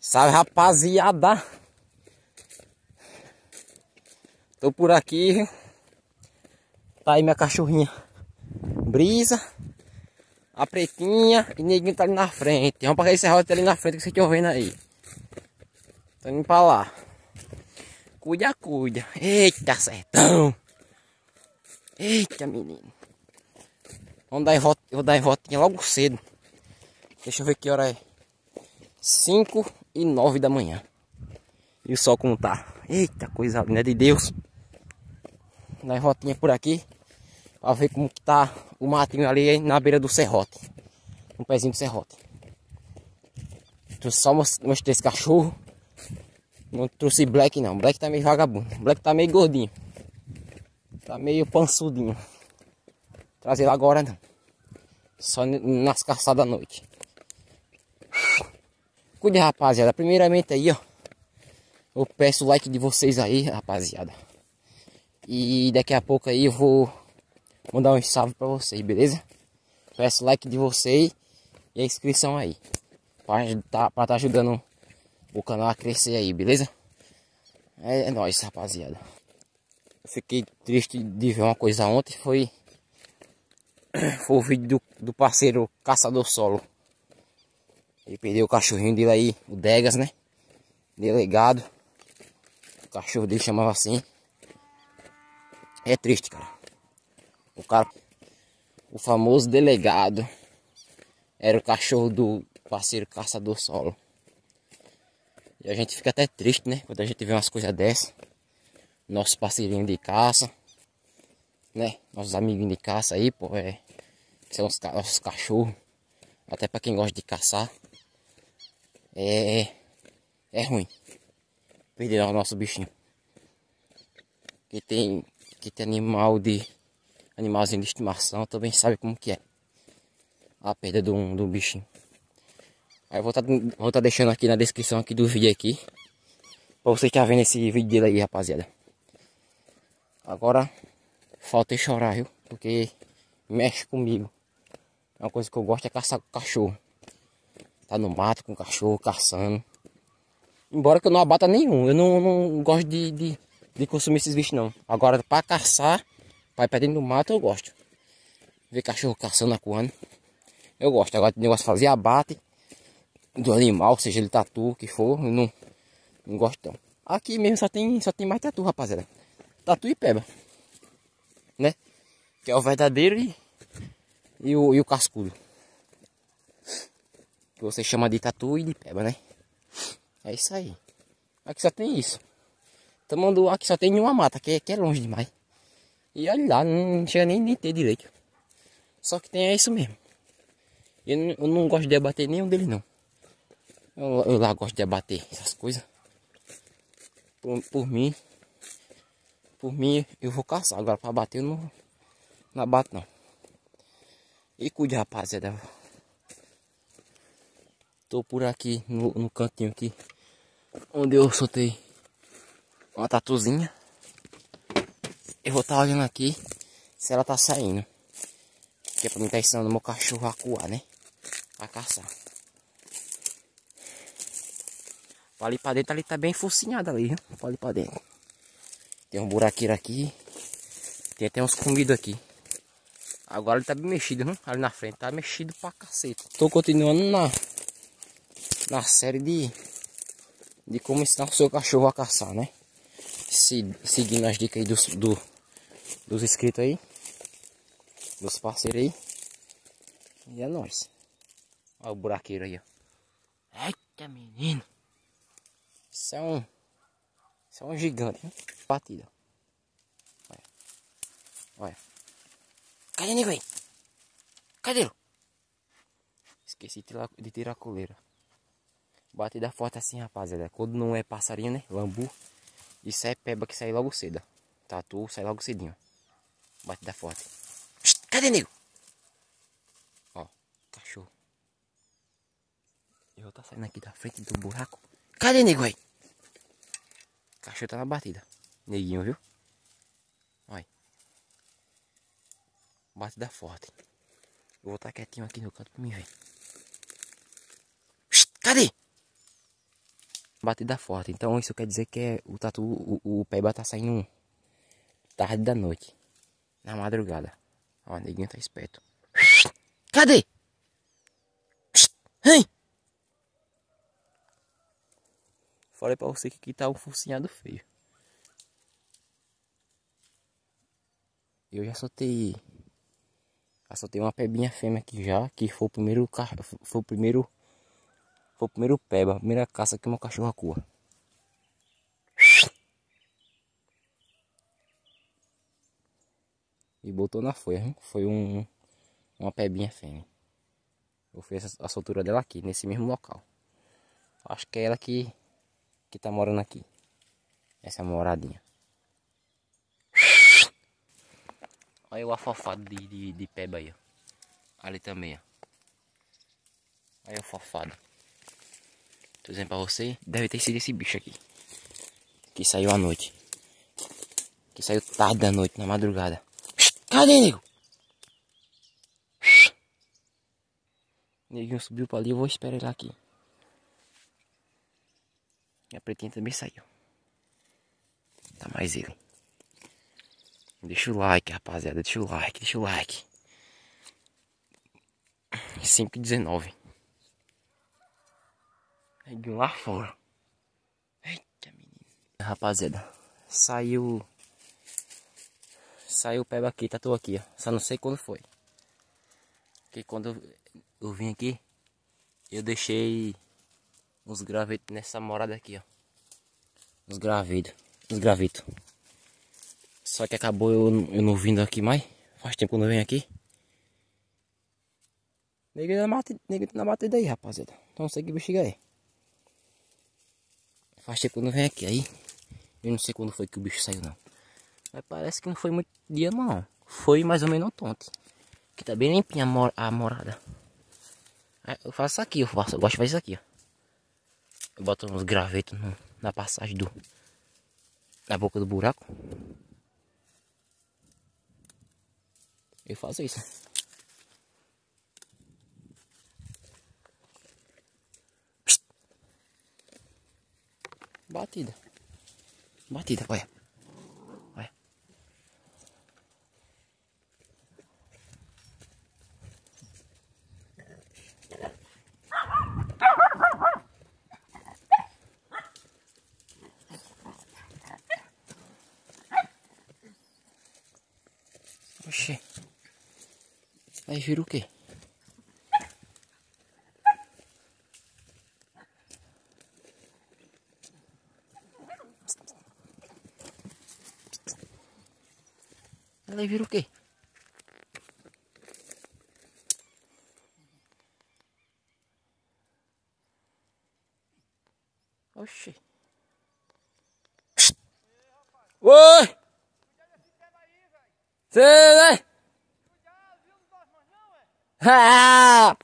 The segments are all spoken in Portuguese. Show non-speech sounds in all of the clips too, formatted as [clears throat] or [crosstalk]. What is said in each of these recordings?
Salve rapaziada! Tô por aqui. Tá aí minha cachorrinha Brisa, a pretinha e neguinho tá ali na frente. Vamos pra esse rosto ali na frente que vocês estão vendo aí. Tô indo pra lá. Cuida, cuida. Eita, sertão! Eita, menino. Vamos dar em volta, eu vou dar em voltinha logo cedo. Deixa eu ver que hora é. 5 e 9 da manhã. E o sol como tá. Eita, coisa linda é de Deus. Nós rotinha por aqui. Pra ver como que tá o matinho ali na beira do serrote. Um pezinho do serrote. Trouxe só umas, umas três cachorros. Não trouxe Black não. Black tá meio vagabundo. Black tá meio gordinho. Tá meio pansudinho. Trazer agora não. Só nas caçadas da noite cuide, rapaziada. Primeiramente aí, ó. Eu peço o like de vocês aí, rapaziada. E daqui a pouco aí eu vou mandar um salve pra vocês, beleza? Peço o like de vocês e a inscrição aí. Pra tá tá, tá ajudando o canal a crescer aí, beleza? É, é nóis, rapaziada. Eu fiquei triste de ver uma coisa ontem, foi... [coughs] Foi o vídeo do, do parceiro Caçador Solo. Ele perdeu o cachorrinho dele aí, o Degas, né? Delegado. É o cachorro dele chamava assim. É triste, cara. O cara. O famoso delegado. Era o cachorro do parceiro caçador solo. E a gente fica até triste, né? Quando a gente vê umas coisas dessas. Nosso parceirinho de caça. Né? Nossos amiguinhos de caça aí, pô. É, são os, nossos cachorros. Até pra quem gosta de caçar. É, é, é ruim. Perder o nosso bichinho. Que tem, que tem animal de, animalzinho de estimação também sabe como que é. A perda de um, bichinho. Aí eu vou estar tá, tá deixando aqui na descrição aqui do vídeo aqui. Pra você estar tá vendo esse vídeo dele aí, rapaziada. Agora, falta chorar, viu? Porque mexe comigo. É uma coisa que eu gosto é caçar cachorro. Tá no mato com o cachorro, caçando. Embora que eu não abata nenhum. Eu não, não gosto de, de, de, consumir esses bichos, não. Agora, para caçar, para ir pra dentro do mato, eu gosto. Ver cachorro caçando, acuando. Eu gosto. Agora, o negócio de fazer abate do animal, seja ele tatu, que for, eu não, não gosto, não. Aqui mesmo só tem, só tem mais tatu, rapaziada. Tatu e peba. Né? Que é o verdadeiro e, e, o, e o cascudo. Que você chama de tatu e de peba, né? É isso aí. Aqui só tem isso. Tomando aqui só tem uma mata, que, é, que é longe demais. E olha lá, não chega nem, nem ter direito. Só que tem é isso mesmo. Eu, não, eu não gosto de abater nenhum deles não. Eu, eu, lá gosto de abater essas coisas. Por, por mim. Por mim eu vou caçar. Agora pra bater eu não, não abato não. E cuide rapaziada. Tô por aqui no, no cantinho aqui. Onde eu soltei uma tatuzinha. Eu vou estar tá olhando aqui se ela tá saindo. Que é pra mim tá ensinando meu cachorro a coar, né? A caçar. Ali pra dentro ali tá bem focinhada ali, viu? Ali pra dentro. Tem um buraqueiro aqui. Tem até uns comidos aqui. Agora ele tá bem mexido, né? Ali na frente tá mexido pra cacete. Tô continuando na, na série de, de como ensinar o seu cachorro a caçar, né? Se, seguindo as dicas aí dos, do, dos inscritos aí, dos parceiros aí. E é nóis. Olha o buraqueiro aí, ó. Eita, menino. Isso é um... Isso é um gigante, né? Batida. Olha. Olha. Cadê, nego aí? Cadê? Esqueci de tirar, de tirar a coleira. Batida forte assim, rapaziada. Quando não é passarinho, né? Lambu. Isso é peba que sai logo cedo. Tatu sai logo cedinho. Batida forte. Cadê, nego? Ó, cachorro. Eu tá saindo aqui da frente do buraco. Cadê, nego aí? Cachorro tá na batida. Neguinho, viu? Olha. Batida forte. Eu vou estar tá quietinho aqui no canto pra mim ver. Cadê? batida forte. Então isso quer dizer que é, o tatu, o, o peba tá saindo tarde da noite, na madrugada. Ó, neguinho tá esperto. Cadê? Hein? Falei pra você que aqui tá um focinhado feio. Eu já soltei. Já soltei uma pebinha fêmea aqui já, que foi o primeiro. Foi o primeiro foi o primeiro peba, a primeira caça que uma cachorra coa. E botou na folha, hein? foi um, uma pebinha fêmea. Eu fiz a soltura dela aqui, nesse mesmo local. Acho que é ela que, que tá morando aqui. Essa é moradinha. Olha o afofado de, de, de peba aí, ó. Ali também, ó. Olha o afofado. Tô dizendo pra você, deve ter sido esse bicho aqui. Que saiu à noite. Que saiu tarde da noite, na madrugada. Cadê, nego? Neguinho subiu pra ali, eu vou esperar ele aqui. Minha pretinha também saiu. Tá mais ele. Deixa o like, rapaziada. Deixa o like, deixa o like. 5 e 19. É de lá fora. Eita, menino. Rapaziada, saiu. Saiu o peba aqui, tá tô aqui, ó. Só não sei quando foi. Porque quando eu, eu vim aqui, eu deixei uns gravetos nessa morada aqui, ó. Uns gravetos. Uns gravetos. Só que acabou eu, eu não vindo aqui mais. Faz tempo que eu não venho aqui. Neguinho na batida, na aí, rapaziada. Então não sei que bexiga aí. Faz tempo que eu não venho aqui. Aí eu não sei quando foi que o bicho saiu, não. Mas parece que não foi muito dia, não. Foi mais ou menos ontem. Que tá bem limpinha a, mor a morada. Aí é, eu faço aqui, eu, faço, eu gosto de fazer isso aqui, ó. Eu boto uns gravetos no, na passagem do. Na boca do buraco. Eu faço isso. Batida. Batida, olha. Olha. Oxê. Aí virou o quê? aí vira o quê? Oxi. Oi! Cê, é, né? Ah!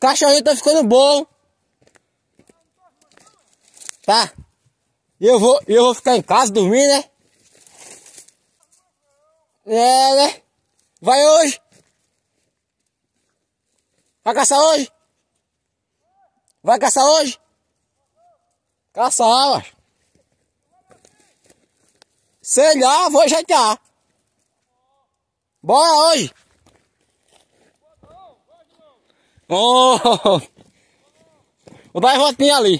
Cachorrinho tá ficando bom. Tá? E eu vou, eu vou ficar em casa dormir, né? É, né? Vai hoje? Vai caçar hoje? Vai caçar hoje? Caçar, macho. Sei lá, vou ajeitar. Bora hoje. Oh, [laughs] vou dar uma voltinha ali.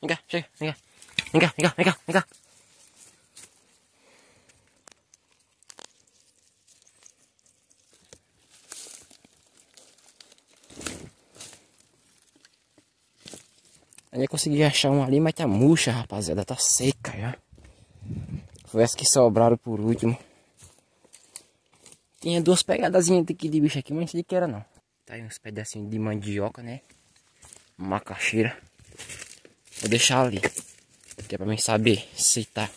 Vem cá, chega, vem cá. Vem cá, vem cá, vem cá, vem cá. consegui achar um ali, mas tá murcha, rapaziada. Tá seca já. Foi as que sobraram por último. Tinha duas pegadazinhas aqui de bicho aqui, mas não sei de que era não. Tá aí uns pedacinhos de mandioca, né? Macaxeira. Vou deixar ali. Que é pra mim saber se tá.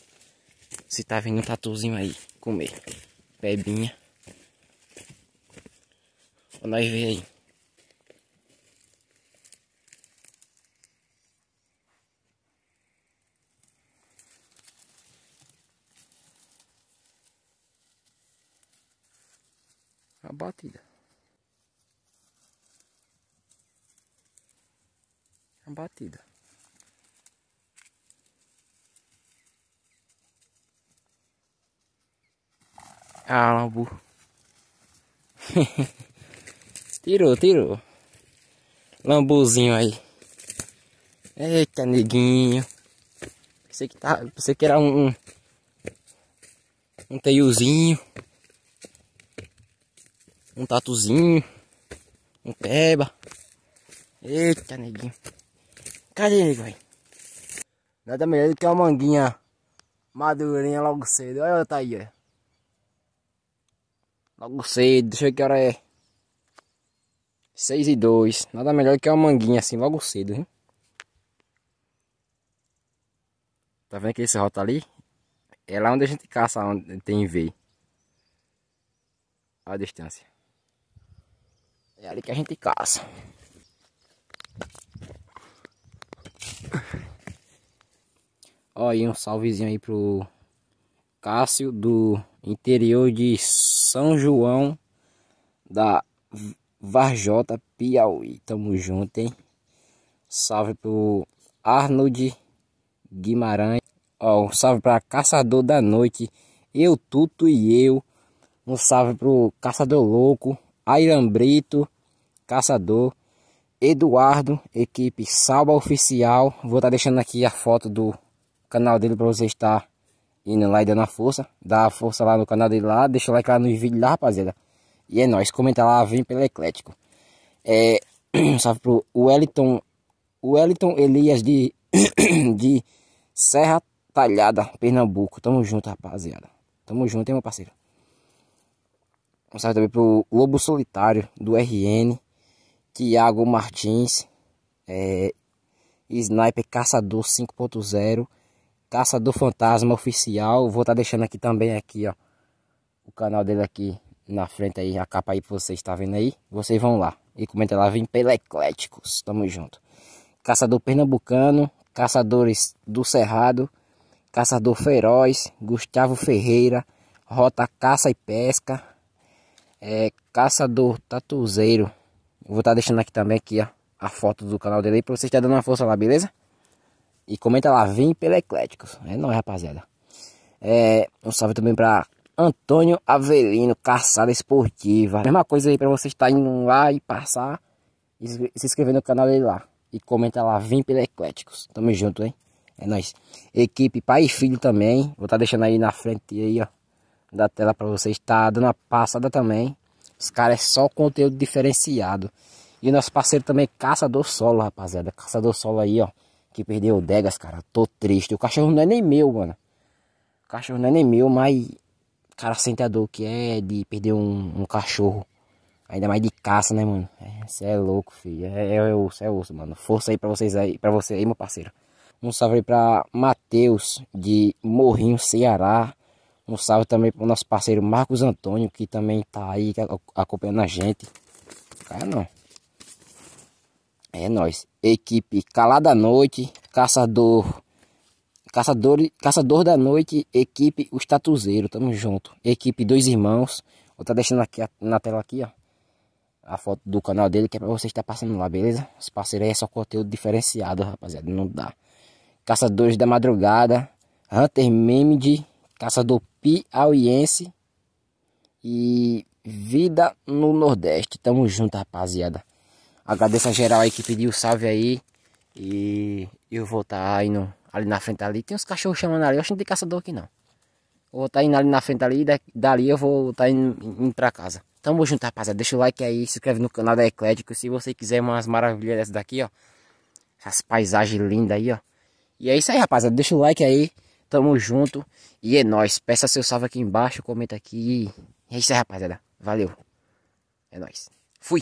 Se tá vindo um tatuzinho aí. Comer. Pebinha. Vamos nós ver aí. batida, batida. Ah, lambu, [laughs] tirou, tirou. Lambuzinho aí. Eita, neguinho. Pensei que, tá, pensei que era um... Um teiozinho um tatuzinho, um peba. Eita, neguinho. Cadê, nego, velho? Nada melhor do que uma manguinha madurinha logo cedo. Olha o tá aí, ó. Logo cedo, deixa eu ver que hora é. 6 e 2. Nada melhor do que uma manguinha assim, logo cedo, hein? Tá vendo que esse rota ali? É lá onde a gente caça, onde tem ver. Olha a distância. É ali que a gente caça. Ó, aí um salvezinho aí pro Cássio do interior de São João da Varjota, Piauí. Tamo junto, hein? Salve pro Arnold Guimarães. Ó, um salve pra Caçador da Noite, eu, Tuto e eu. Um salve pro Caçador Louco. Airam Brito, Caçador, Eduardo, equipe Salva Oficial. Vou estar tá deixando aqui a foto do canal dele para você estar indo lá e dando a força. Dá a força lá no canal dele lá, deixa o like lá nos vídeos lá, rapaziada. E é nóis, comenta lá, vem pelo Eclético. É, [clears throat] salve pro Wellington, Wellington Elias de, [clears throat] de Serra Talhada, Pernambuco. Tamo junto, rapaziada. Tamo junto, hein, meu parceiro. Um salve também pro Lobo Solitário, do RN, Tiago Martins, é, Sniper Caçador 5.0, Caçador Fantasma Oficial. Vou estar tá deixando aqui também aqui, ó, o canal dele aqui na frente aí, a capa aí que vocês estão tá vendo aí. Vocês vão lá e comenta lá, vem pela Ecléticos, tamo junto. Caçador Pernambucano, Caçadores do Cerrado, Caçador Feroz, Gustavo Ferreira, Rota Caça e Pesca, é Caçador Tatuzeiro. Eu vou estar tá deixando aqui também aqui ó, a foto do canal dele para vocês estarem tá dando uma força lá, beleza? E comenta lá, vim pelo Ecléticos. É nóis, rapaziada. É, um salve também para Antônio Avelino, Caçada Esportiva. Mesma coisa aí para vocês estarem tá lá e passar e se inscrever no canal dele lá. E comenta lá, vim pelo Ecléticos. Tamo junto, hein? É nóis. Equipe Pai e Filho também. Vou estar tá deixando aí na frente aí, ó da tela para vocês, tá dando uma passada também. Os caras é só conteúdo diferenciado. E o nosso parceiro também, Caçador Solo, rapaziada. Caçador Solo aí, ó. Que perdeu o Degas, cara. Tô triste. O cachorro não é nem meu, mano. O cachorro não é nem meu, mas. Cara, sente a dor que é de perder um, um cachorro. Ainda mais de caça, né, mano? Você é, é, louco, filho. É, é, é, osso, é osso, mano. Força aí pra vocês aí, pra você aí, meu parceiro. Um salve aí pra Matheus, de Morrinho, Ceará. Um salve também pro nosso parceiro Marcos Antônio, que também tá aí acompanhando a gente. Cara, não. É nós, é equipe Calada Noite, Caçador, Caçador, Caçador da Noite, equipe O Estatuzeiro, tamo junto. Equipe Dois Irmãos, vou tá deixando aqui na tela aqui, ó, a foto do canal dele, que é pra vocês estar tá passando lá, beleza? Os parceiros aí é só conteúdo diferenciado, rapaziada, não dá. Caçadores da Madrugada, Hunter Meme de caçador piauiense e vida no Nordeste. Tamo junto, rapaziada. Agradeço a geral aí que pediu salve aí. E eu vou estar tá indo ali na frente ali. Tem uns cachorros chamando ali. Eu acho que não tem caçador aqui não. Eu vou estar tá indo ali na frente ali. E dali eu vou estar tá indo, indo pra casa. Tamo junto, rapaziada. Deixa o like aí. Se inscreve no canal da é Eclético. Se você quiser umas maravilhas dessas daqui, ó. Essas paisagens lindas aí, ó. E é isso aí, rapaziada. Deixa o like aí. Tamo junto. E é nóis. Peça seu salve aqui embaixo, comenta aqui. é isso aí, rapaziada. Valeu. É nóis. Fui.